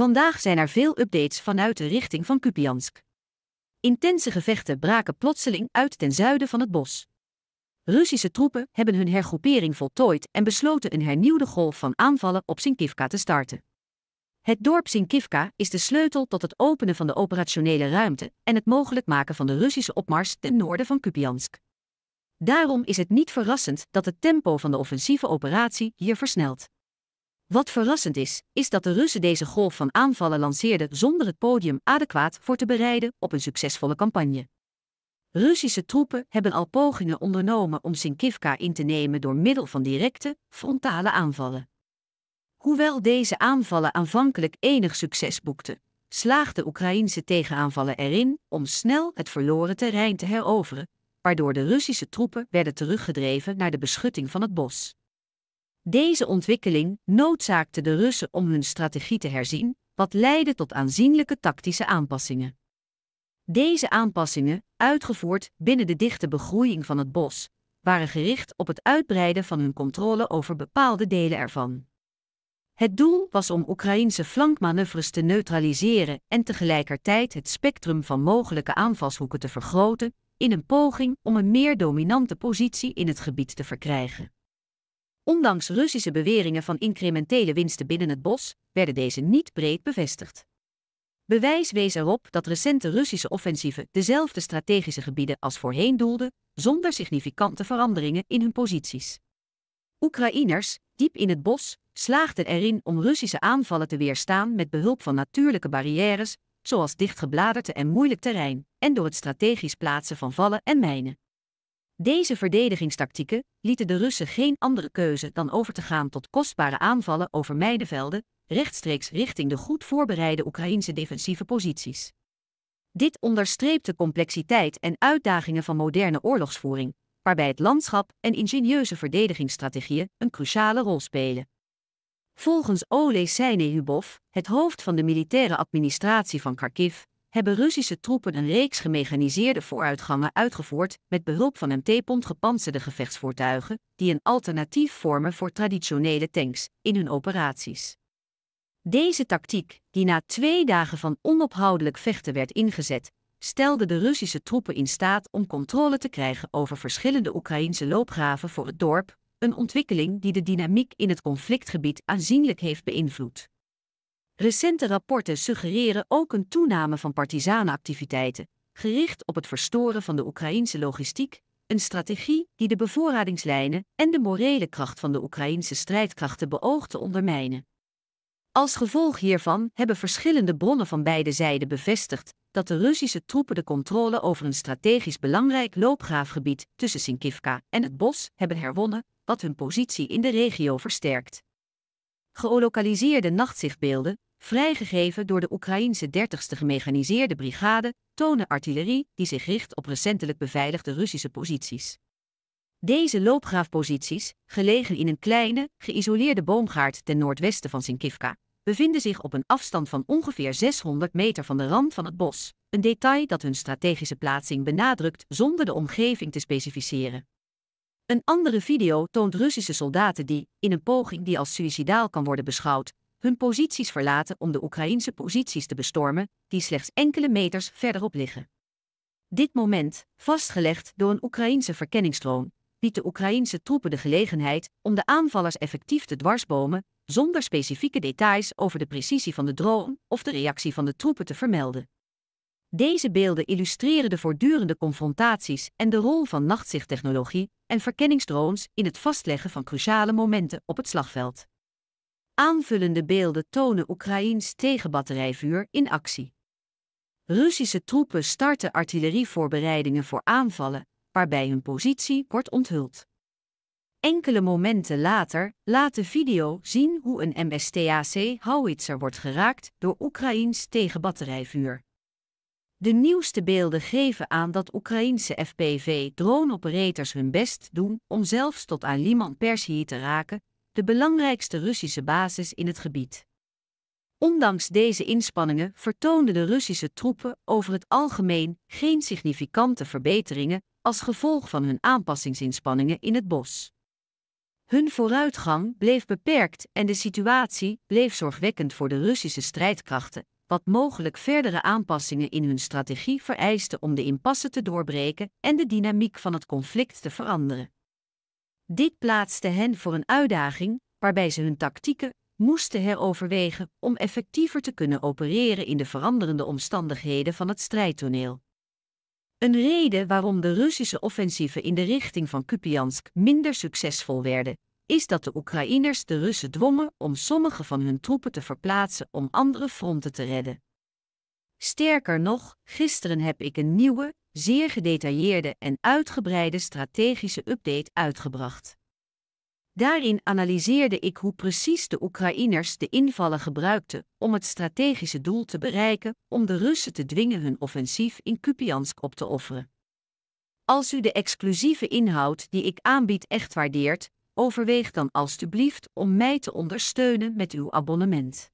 Vandaag zijn er veel updates vanuit de richting van Kupiansk. Intense gevechten braken plotseling uit ten zuiden van het bos. Russische troepen hebben hun hergroepering voltooid en besloten een hernieuwde golf van aanvallen op Sinkivka te starten. Het dorp Sinkivka is de sleutel tot het openen van de operationele ruimte en het mogelijk maken van de Russische opmars ten noorden van Kupiansk. Daarom is het niet verrassend dat het tempo van de offensieve operatie hier versnelt. Wat verrassend is, is dat de Russen deze golf van aanvallen lanceerden zonder het podium adequaat voor te bereiden op een succesvolle campagne. Russische troepen hebben al pogingen ondernomen om Sinkivka in te nemen door middel van directe, frontale aanvallen. Hoewel deze aanvallen aanvankelijk enig succes boekten, slaagden Oekraïnse tegenaanvallen erin om snel het verloren terrein te heroveren, waardoor de Russische troepen werden teruggedreven naar de beschutting van het bos. Deze ontwikkeling noodzaakte de Russen om hun strategie te herzien, wat leidde tot aanzienlijke tactische aanpassingen. Deze aanpassingen, uitgevoerd binnen de dichte begroeiing van het bos, waren gericht op het uitbreiden van hun controle over bepaalde delen ervan. Het doel was om Oekraïnse flankmanoeuvres te neutraliseren en tegelijkertijd het spectrum van mogelijke aanvalshoeken te vergroten, in een poging om een meer dominante positie in het gebied te verkrijgen. Ondanks Russische beweringen van incrementele winsten binnen het bos, werden deze niet breed bevestigd. Bewijs wees erop dat recente Russische offensieven dezelfde strategische gebieden als voorheen doelden, zonder significante veranderingen in hun posities. Oekraïners, diep in het bos, slaagden erin om Russische aanvallen te weerstaan met behulp van natuurlijke barrières, zoals dichtgebladerte en moeilijk terrein, en door het strategisch plaatsen van vallen en mijnen. Deze verdedigingstactieken lieten de Russen geen andere keuze dan over te gaan tot kostbare aanvallen over meidevelden rechtstreeks richting de goed voorbereide Oekraïnse defensieve posities. Dit onderstreept de complexiteit en uitdagingen van moderne oorlogsvoering, waarbij het landschap en ingenieuze verdedigingsstrategieën een cruciale rol spelen. Volgens Ole Seinehubov, het hoofd van de militaire administratie van Kharkiv, hebben Russische troepen een reeks gemechaniseerde vooruitgangen uitgevoerd met behulp van MT-pont gepantserde gevechtsvoertuigen, die een alternatief vormen voor traditionele tanks in hun operaties. Deze tactiek, die na twee dagen van onophoudelijk vechten werd ingezet, stelde de Russische troepen in staat om controle te krijgen over verschillende Oekraïnse loopgraven voor het dorp, een ontwikkeling die de dynamiek in het conflictgebied aanzienlijk heeft beïnvloed. Recente rapporten suggereren ook een toename van partisanenactiviteiten, gericht op het verstoren van de Oekraïnse logistiek, een strategie die de bevoorradingslijnen en de morele kracht van de Oekraïnse strijdkrachten beoogt te ondermijnen. Als gevolg hiervan hebben verschillende bronnen van beide zijden bevestigd dat de Russische troepen de controle over een strategisch belangrijk loopgraafgebied tussen Sinkivka en het bos hebben herwonnen, wat hun positie in de regio versterkt. Geolokaliseerde nachtzichtbeelden, vrijgegeven door de Oekraïnse 30 ste gemechaniseerde brigade, tonen artillerie die zich richt op recentelijk beveiligde Russische posities. Deze loopgraafposities, gelegen in een kleine, geïsoleerde boomgaard ten noordwesten van Sinkivka, bevinden zich op een afstand van ongeveer 600 meter van de rand van het bos, een detail dat hun strategische plaatsing benadrukt zonder de omgeving te specificeren. Een andere video toont Russische soldaten die, in een poging die als suicidaal kan worden beschouwd, hun posities verlaten om de Oekraïnse posities te bestormen, die slechts enkele meters verderop liggen. Dit moment, vastgelegd door een Oekraïnse verkenningsdroon, biedt de Oekraïnse troepen de gelegenheid om de aanvallers effectief te dwarsbomen, zonder specifieke details over de precisie van de drone of de reactie van de troepen te vermelden. Deze beelden illustreren de voortdurende confrontaties en de rol van nachtzichttechnologie en verkenningsdrones in het vastleggen van cruciale momenten op het slagveld. Aanvullende beelden tonen Oekraïns tegenbatterijvuur in actie. Russische troepen starten artillerievoorbereidingen voor aanvallen, waarbij hun positie wordt onthuld. Enkele momenten later laat de video zien hoe een MSTAC-howitzer wordt geraakt door Oekraïns tegenbatterijvuur. De nieuwste beelden geven aan dat Oekraïnse FPV-drone-operators hun best doen om zelfs tot aan Liman Persië te raken, de belangrijkste Russische basis in het gebied. Ondanks deze inspanningen vertoonden de Russische troepen over het algemeen geen significante verbeteringen als gevolg van hun aanpassingsinspanningen in het bos. Hun vooruitgang bleef beperkt en de situatie bleef zorgwekkend voor de Russische strijdkrachten, wat mogelijk verdere aanpassingen in hun strategie vereiste om de impasse te doorbreken en de dynamiek van het conflict te veranderen. Dit plaatste hen voor een uitdaging waarbij ze hun tactieken moesten heroverwegen om effectiever te kunnen opereren in de veranderende omstandigheden van het strijdtoneel. Een reden waarom de Russische offensieven in de richting van Kupiansk minder succesvol werden, is dat de Oekraïners de Russen dwongen om sommige van hun troepen te verplaatsen om andere fronten te redden. Sterker nog, gisteren heb ik een nieuwe, zeer gedetailleerde en uitgebreide strategische update uitgebracht. Daarin analyseerde ik hoe precies de Oekraïners de invallen gebruikten om het strategische doel te bereiken om de Russen te dwingen hun offensief in Kupiansk op te offeren. Als u de exclusieve inhoud die ik aanbied echt waardeert, overweeg dan alstublieft om mij te ondersteunen met uw abonnement.